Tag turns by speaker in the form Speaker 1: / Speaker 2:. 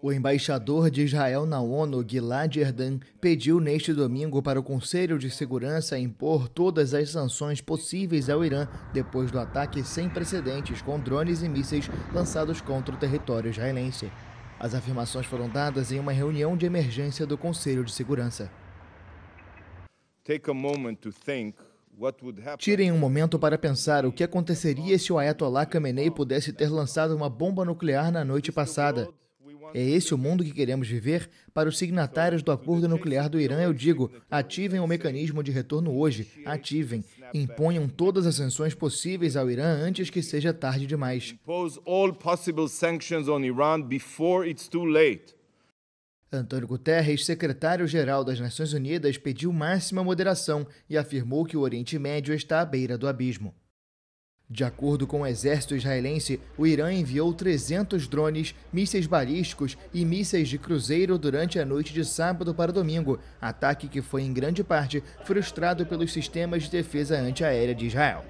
Speaker 1: O embaixador de Israel na ONU, Gilad Erdan, pediu neste domingo para o Conselho de Segurança impor todas as sanções possíveis ao Irã depois do ataque sem precedentes com drones e mísseis lançados contra o território israelense. As afirmações foram dadas em uma reunião de emergência do Conselho de Segurança.
Speaker 2: Take a moment to think
Speaker 1: Tirem um momento para pensar o que aconteceria se o Ayatollah Khamenei pudesse ter lançado uma bomba nuclear na noite passada. É esse o mundo que queremos viver? Para os signatários do acordo nuclear do Irã, eu digo: ativem o mecanismo de retorno hoje, ativem. Imponham todas as sanções possíveis ao Irã antes que seja tarde demais. Antônio Guterres, secretário-geral das Nações Unidas, pediu máxima moderação e afirmou que o Oriente Médio está à beira do abismo. De acordo com o exército israelense, o Irã enviou 300 drones, mísseis balísticos e mísseis de cruzeiro durante a noite de sábado para domingo, ataque que foi em grande parte frustrado pelos sistemas de defesa antiaérea de Israel.